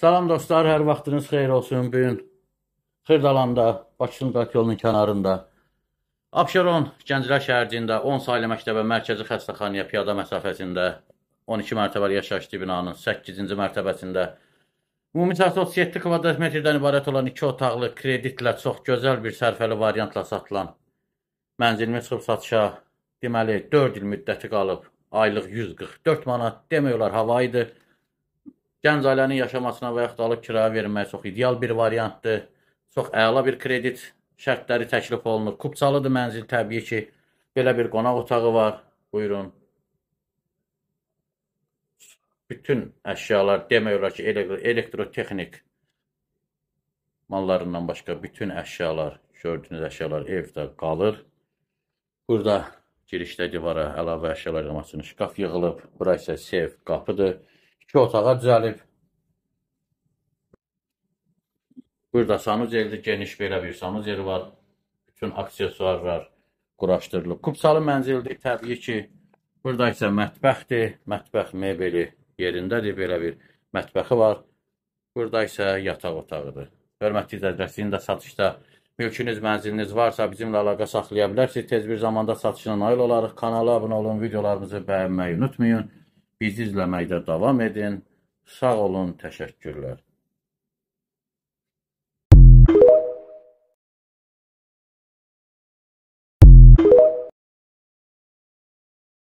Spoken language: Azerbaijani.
Salam dostlar, hər vaxtınız xeyir olsun. Bu gün Xırdalanda, Bakı-Sumqayıt yolunun kənarında Abşeron Gənclər şəhərciyində 10 saylı məktəbə mərkəzi xəstəxanaya piyada məsafəsində 12 mərtəbəli yaşayışlı binanın 8-ci mərtəbəsində ümumi çapda 37 kvadrat metrdən ibarət olan 2 otaqlı kreditlə çox gözəl bir sərfəli variantla satılan mənzilimi çıxıb satışa deməli 4 il müddəti qalıb aylıq 144 manat demək olar hava idi. Gənc ailənin yaşamasına və yaxud da alıb kirayə vermək çox ideal bir variantdır. Çox əla bir kredit şərtləri təklif olunur. Kupçalıdır mənzil təbii ki. Belə bir qonaq otağı var. Buyurun. Bütün əşyalar demək olar ki, elektrotexnik mallarından başqa bütün əşyalar, gördüyünüz əşyalar evdə qalır. Burada girişdə divara əlavə əşyalar yamasının şkaf yığılıb. Bura isə seyf qapıdır. İki otağa düzəlib. Burada sanız yerdə geniş belə bir sanız yeri var. Bütün aksesuarlar quraşdırılıb. Kubsalı mənzildir, təbii ki. Burada isə mətbəxdir. Mətbəx mebeli yerindədir, belə bir mətbəxi var. Burada isə yataq otağıdır. Hörmətli izləyicilər, sizin də satışda mülkünüz, mənziliniz varsa bizimlə əlaqə saxlaya bilərsiniz. Tez bir zamanda satışına nail olarıq. Kanala abunə olun, videolarımızı bəyənməyi unutmayın. Bizi izləməkdə davam edin, sağ olun, təşəkkürlər.